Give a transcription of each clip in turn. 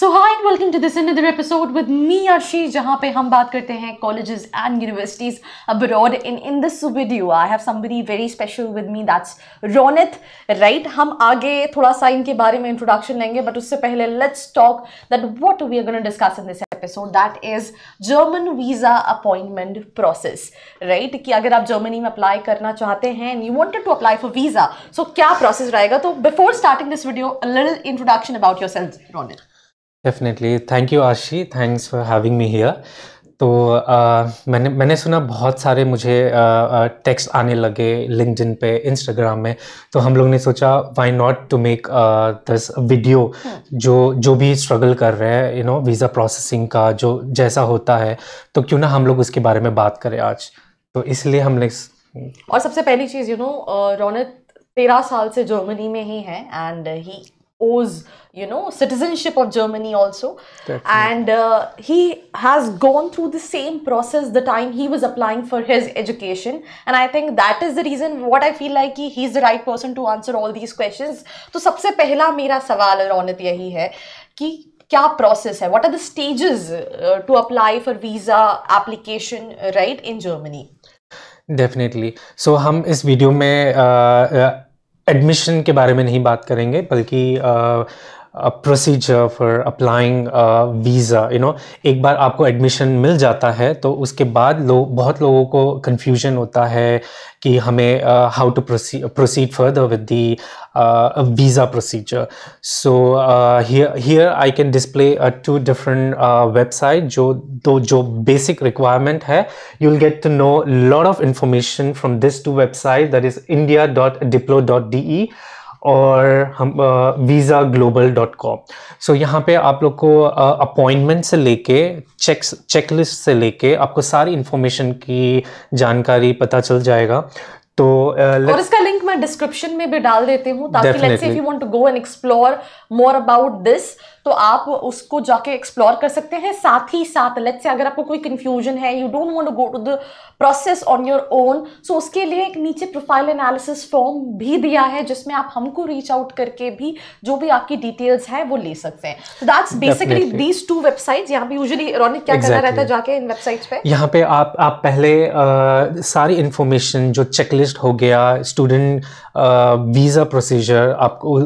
So hi and welcome to this another episode with me Arshi जहाँ पे हम बात करते हैं colleges and universities abroad in in this video I have somebody very special with me that's Ronit right हम आगे थोड़ा सा इनके बारे में इंट्रोडक्शन लेंगे बट उससे पहले let's talk that what we are discuss in this episode that is German visa appointment process right कि अगर आप जर्मनी में अप्लाई करना चाहते हैं and you wanted to apply for visa so क्या प्रोसेस रहेगा तो before starting this video little introduction about yourself Ronit definitely thank you Ashi thanks for having me here तो मैंने मैंने सुना बहुत सारे मुझे टेक्स्ट आने लगे लिंकडिन पे इंस्टाग्राम में तो हम लोग ने सोचा why not to make this video जो जो भी स्ट्रगल कर रहे हैं यू नो वीज़ा प्रोसेसिंग का जो जैसा होता है तो क्यों ना हम लोग उसके बारे में बात करें आज तो इसलिए हमने और सबसे पहली चीज़ यू नो रौनक तेरह साल से जर्मनी में ही है एंड ही owes you know citizenship of germany also Definitely. and uh, he has gone through the same process the time he was applying for his education and i think that is the reason what i feel like he, he's the right person to answer all these questions so sabse pehla mera sawal ronit yahi hai ki क्या process है what are the stages to apply for visa application, uh, right in Germany? Definitely. So, हम इस video में uh, uh, admission के बारे में नहीं बात करेंगे बल्कि procedure for applying visa you know एक बार आपको एडमिशन मिल जाता है तो उसके बाद लोग बहुत लोगों को कन्फ्यूजन होता है कि हमें how to proceed further with the visa procedure so here I can display two different website जो दो जो बेसिक रिक्वायरमेंट है you will get to know lot of information from this two website that is India dot diplo dot D E और हम visa global dot com so यहाँ पे आप लोग को अपॉइंटमेंट से लेके चेक चेकलिस्ट से लेके आपको सारी इन्फॉर्मेशन की जानकारी पता चल जाएगा तो uh, और इसका लिंक मैं डिस्क्रिप्शन में भी डाल देती हूँ ताकि let's if you want to go and explore more about this तो आप उसको जाके एक्सप्लोर कर सकते हैं साथ ही साथ लेट्स से अगर आपको कोई कंफ्यूजन है you don't want to go to the process on your own so उसके लिए एक नीचे प्रोफाइल एनालिसिस फॉर्म भी दिया है जिसमें आप हमको रीच आउट करके भी जो भी आपकी डिटेल्स है वो ले सकते हैं so that's basically these two websites यहाँ पे यूजली रोनिक क्या exactly. करना रहता है जाके इन वेबसाइट्स पे यहाँ पे आप आप पहले आ, सारी इंफॉर्मेशन जो चेकलिस्ट हो गया स्टूडेंट वीज़ा प्रोसीजर आपको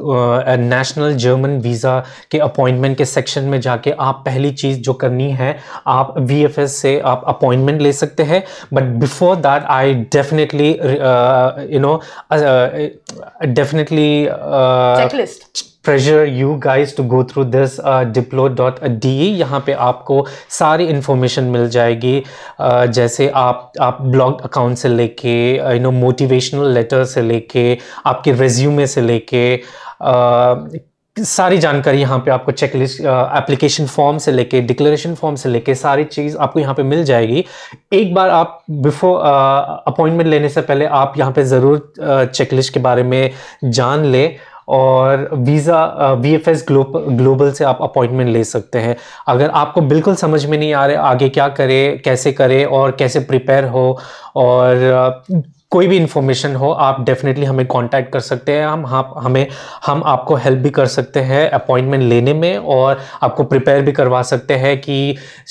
नेशनल जर्मन वीज़ा के अपॉइंट अपॉइंटमेंट के सेक्शन में जाके आप पहली चीज़ जो करनी है आप वी से आप अपॉइंटमेंट ले सकते हैं but before that I definitely you know definitely prefer you guys to go through this diplo dot D E यहाँ पर आपको सारी इन्फॉर्मेशन मिल जाएगी uh, जैसे आप आप ब्लॉग अकाउंट से लेके यू नो मोटिवेशनल लेटर से लेके आपके रेज्यूमे से लेके uh, सारी जानकारी यहाँ पे आपको चेक लिस्ट एप्लीकेशन फॉर्म से लेके डिक्लेरेशन फॉर्म से लेके सारी चीज़ आपको यहाँ पे मिल जाएगी एक बार आप बिफोर अपॉइंटमेंट लेने से पहले आप यहाँ पे ज़रूर चेक लिस्ट के बारे में जान लें और visa V F S global से आप अपॉइंटमेंट ले सकते हैं अगर आपको बिल्कुल समझ में नहीं आ रहे आगे क्या करें कैसे करें और कैसे प्रिपेयर हो और कोई भी इन्फॉर्मेशन हो आप डेफिनेटली हमें कांटेक्ट कर सकते हैं हम हाँ हमें हम आपको हेल्प भी कर सकते हैं अपॉइंटमेंट लेने में और आपको प्रिपेयर भी करवा सकते हैं कि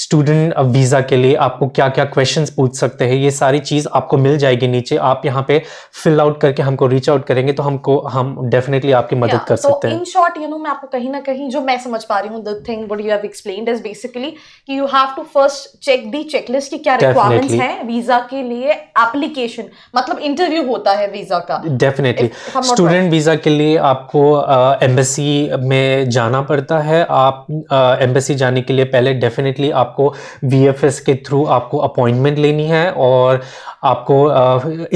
स्टूडेंट वीज़ा के लिए आपको क्या क्या क्वेश्चन पूछ सकते हैं ये सारी चीज़ आपको मिल जाएगी नीचे आप यहाँ पे फिल आउट करके हमको रीच आउट करेंगे तो हमको हम डेफिनेटली आपकी मदद कर तो सकते हैं इन शॉर्ट यू नो मैं आपको कहीं ना कहीं जो मैं समझ पा रही हूँ the thing what you have is basically कि you have to first check the checklist की क्या रिक्वायरमेंट्स है वीज़ा के लिए एप्लीकेशन मतलब मतलब इंटरव्यू होता है वीजा का डेफिनेटली स्टूडेंट वीजा के लिए आपको एम्बेसी uh, में जाना पड़ता है आप एम्बेसी uh, जाने के लिए पहले डेफिनेटली आपको वीएफएस के थ्रू आपको अपॉइंटमेंट लेनी है और आपको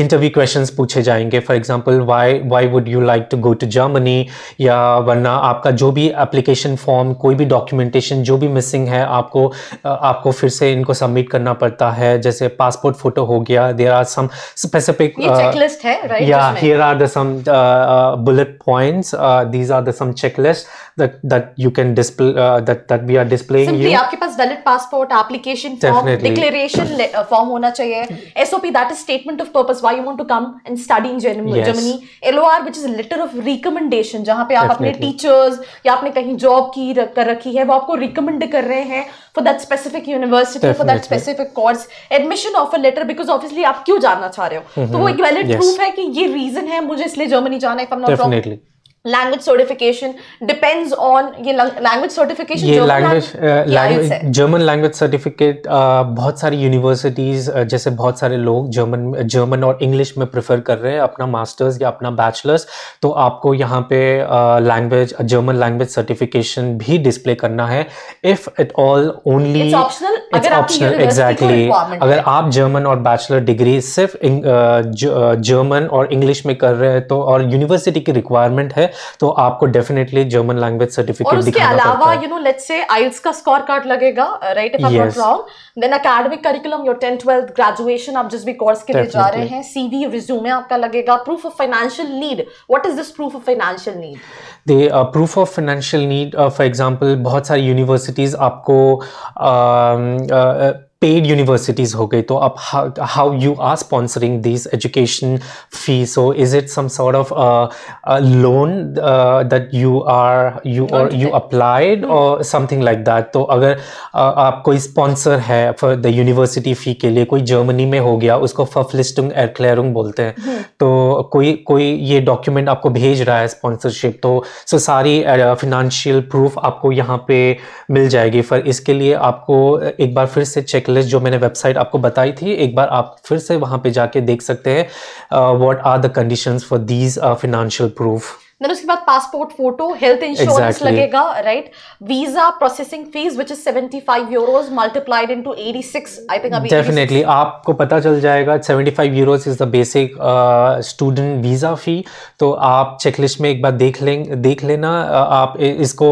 इंटरव्यू uh, क्वेश्चंस पूछे जाएंगे for example why why would you like to go to Germany या वरना आपका जो भी एप्लीकेशन फॉर्म कोई भी डॉक्यूमेंटेशन जो भी मिसिंग है आपको uh, आपको फिर से इनको सबमिट करना पड़ता है जैसे पासपोर्ट फोटो हो गया देर आर सम स्पेसिफिक ये uh, checklist है right yeah here are the some uh, uh, bullet points uh, these are the some checklists that that you can display uh, that that we are displaying Simply you. आपके पास valid passport application form Definitely. declaration uh, form होना चाहिए SOP that is statement of purpose why you want to come and study in Germany yes. Germany LOR which is letter of recommendation जहाँ पे आप अपने teachers या आपने कहीं job की कर रखी है वो आपको recommend कर रहे हैं for that specific university Definitely. for that specific course admission offer letter because obviously आप क्यों जानना चाह रहे हो तो वो एक वैलिड proof है कि ये reason है मुझे इसलिए Germany जाना है if I'm not wrong language certification depends on ये लैंग्वेज सर्टिफिकेशन ये language language German language certificate बहुत सारी यूनिवर्सिटीज़ uh, जैसे बहुत सारे लोग जर्मन जर्मन uh, और इंग्लिश में प्रेफर कर रहे हैं अपना मास्टर्स या अपना बैचलर्स तो आपको यहाँ पे लैंग्वेज जर्मन लैंग्वेज सर्टिफिकेशन भी डिस्प्ले करना है if it all only it's optional exactly अगर आप जर्मन और बैचलर डिग्री सिर्फ जर्मन uh, और इंग्लिश में कर रहे हैं तो और यूनिवर्सिटी की रिक्वायरमेंट है तो आपको डेफिनेटली जर्मन लैंग्वेज सर्टिफिकेट और उसके अलावा you know let's say IELTS का स्कोर कार्ड लगेगा right if I am not wrong then academic curriculum your 10th 12th graduation आप जिस भी कोर्स के लिए जा रहे हैं सीवी रिज्यूमे आपका लगेगा proof of financial need what is this proof of financial need the proof of financial need for example बहुत सारी यूनिवर्सिटीज आपको um, uh, uh, paid universities हो गई तो अब how you are sponsoring this education fee so is it some sort of loan that you are you और you applied और something like that तो अगर uh, आप कोई स्पॉन्सर है फॉर द यूनिवर्सिटी फी के लिए कोई जर्मनी में हो गया उसको फफलिस्टुंग एयरक्लेरुंग बोलते हैं हम्म। तो कोई कोई ये डॉक्यूमेंट आपको भेज रहा है स्पॉन्सरशिप तो सो so सारी फिनंशियल uh, प्रूफ आपको यहाँ पे मिल जाएगी फिर इसके लिए आपको एक बार फिर से चेक लिस्ट जो मैंने वेबसाइट आपको बताई थी एक बार आप फिर से वहां पे जाके देख सकते हैं what are the conditions for these financial proof then उसके बाद पासपोर्ट फोटो हेल्थ इंश्योरेंस लगेगा right visa processing fees which is 75 euros multiplied into 86 I think अभी डेफिनेटली आपको पता चल जाएगा 75 euros is the basic student visa fee तो आप चेकलिस्ट में एक बार देख लें देख लेना आप इसको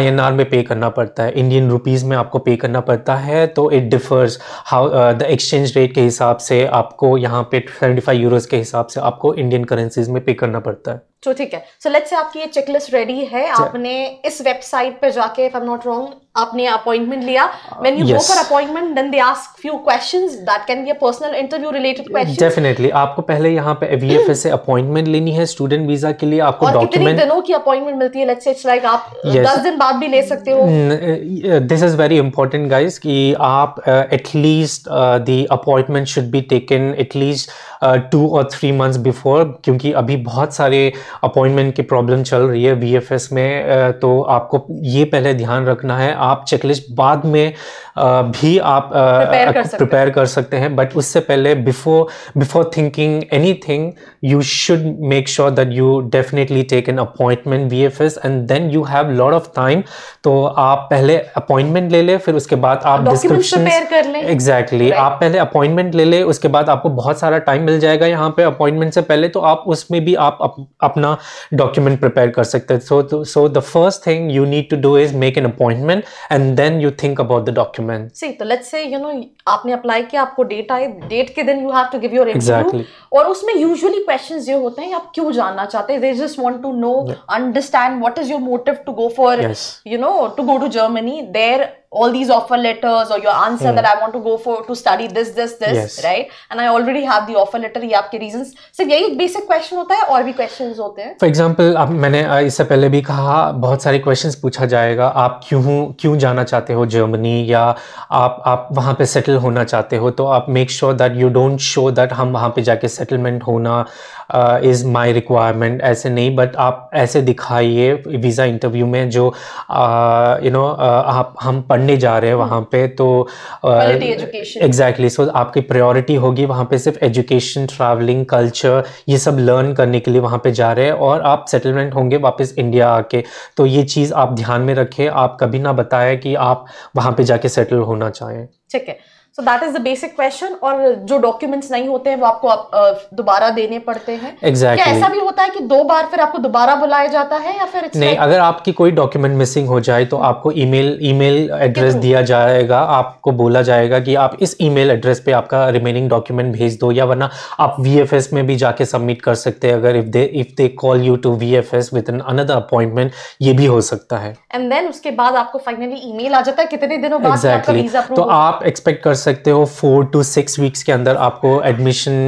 आईएनआर में पे करना पड़ता है इंडियन रुपीस में आपको पे करना पड़ता है तो it differs how the exchange rate के हिसाब से आपको यहाँ पे 75 यूरोस के हिसाब से आपको इंडियन करेंसीज में पे करना पड़ता है तो ठीक है सो लेट्स से आपकी ये चेकलिस्ट रेडी है आपने इस वेबसाइट पे जाके if I am not wrong आपने अपॉइंटमेंट लिया when you go for appointment then they ask few questions that can be a personal interview related question definitely आपको पहले यहां पे वीएफएस hmm. से अपॉइंटमेंट लेनी है स्टूडेंट वीजा के लिए आपको डॉक्यूमेंट और कितने दिनों की अपॉइंटमेंट मिलती है लेट्स से इट्स लाइक आप 10 yes. दिन बाद भी ले सकते हो this is very important guys कि आप at least the appointment should be taken at least two और थ्री मंथ्स बिफोर क्योंकि अभी बहुत सारे अपॉइंटमेंट की प्रॉब्लम चल रही है वीएफएस में uh, तो आपको ये पहले ध्यान रखना है आप चेकलिस्ट बाद में भी आप प्रिपेयर कर सकते हैं बट उससे पहले before before thinking anything you should make sure that you definitely take an appointment V F S and then you have lot of time तो आप पहले अपॉइंटमेंट ले लें फिर उसके बाद आप डिस्क्रिप्शन एग्जैक्टली आप पहले अपॉइंटमेंट ले लें उसके बाद आपको बहुत सारा टाइम मिल जाएगा यहाँ पे अपॉइंटमेंट से पहले तो आप उसमें भी आप अप, अपना डॉक्यूमेंट प्रिपेयर कर सकते हैं so so the first thing you need to do is make an appointment and then you think about the document see तो लेट्स से यू नो आपने अप्लाई किया आपको डेट आए डेट के दिन you have to give your exactly और उसमें यूजुअली क्वेश्चंस ये होते हैं आप क्यों जानना चाहते हैं they just want to know understand what is your motive to go for you know to go to Germany there all these offer letters or your answer mm. that I want to go for to study this, this, this, yes. right? And I already have the offer letter. ये आपके reasons So, yeah, एक basic question hota hai, और bhi questions होते hai. For example, अब मैंने इससे पहले भी कहा बहुत सारे questions पूछा जाएगा. आप क्यों क्यों जाना चाहते हो जर्मनी या आप आप वहाँ पे सेटल होना चाहते हो तो आप make sure that you don't show that हम वहाँ पे जाके सेटलमेंट होना इज़ माय रिक्वायरमेंट ऐसे नहीं बट आप ऐसे दिखाइए वीज़ा इंटरव्यू में जो यू uh, नो uh, आप हम पढ़ने जा रहे हैं वहाँ पे हम्म। तो exactly uh, so exactly, so आपकी प्रायोरिटी होगी वहाँ पे सिर्फ एजुकेशन ट्रैवलिंग कल्चर ये सब लर्न करने के लिए वहाँ पे जा रहे हैं और आप सेटलमेंट होंगे वापस इंडिया आके तो ये चीज़ आप ध्यान में रखें आप कभी ना बताएं कि आप वहाँ पे जाके सेटल होना चाहें ठीक है so that is the basic question और जो डॉक्यूमेंट्स नहीं होते हैं वो आपको आप, दोबारा देने पड़ते हैं exactly. क्या ऐसा भी होता है कि दो बार फिर आपको दोबारा बुलाया जाता है या फिर नहीं like... अगर आपकी कोई डॉक्यूमेंट मिसिंग हो जाए तो आपको ईमेल ईमेल एड्रेस दिया जाएगा आपको बोला जाएगा कि आप इस ईमेल एड्रेस पे आपका रिमेनिंग डॉक्यूमेंट भेज दो या वरना आप वी में भी जाके सबमिट कर सकते हैं अगर if they if they call you to V F S with another appointment ये भी हो सकता है एंड देन उसके बाद आपको फाइनली ईमेल आ जाता है कितने दिनों बाद exactly. आपका तो आप एक्सपेक्ट कर सकते हो फोर टू सिक्स वीक्स के अंदर आपको एडमिशन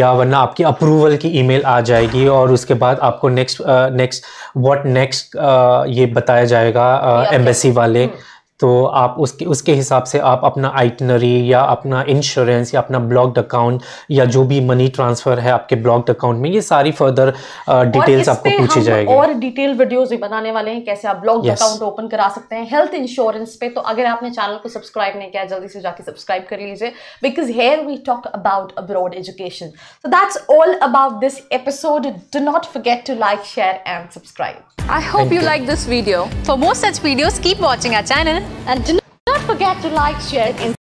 या वरना आपकी अप्रूवल की ईमेल आ जाएगी और उसके बाद आपको नेक्स्ट नेक्स्ट व्हाट नेक्स्ट ये बताया जाएगा एम्बेसी uh, वाले hmm. तो आप उसके उसके हिसाब से आप अपना आइटनरी या अपना इंश्योरेंस या अपना ब्लॉक्ड अकाउंट या जो भी मनी ट्रांसफ़र है आपके ब्लॉक्ड अकाउंट में ये सारी फर्दर uh, डिटेल्स आपको पूछी जाएगी और डिटेल वीडियोस भी बनाने वाले हैं कैसे आप ब्लॉक्ड अकाउंट ओपन करा सकते हैं हेल्थ इंश्योरेंस पे तो अगर आपने चैनल को सब्सक्राइब नहीं किया जल्दी से जाके सब्सक्राइब कर लीजिए because here we talk about abroad education so that's all about this episode do not forget to like share and subscribe I hope you like this video for more such videos keep watching our channel And do not forget to like, share, and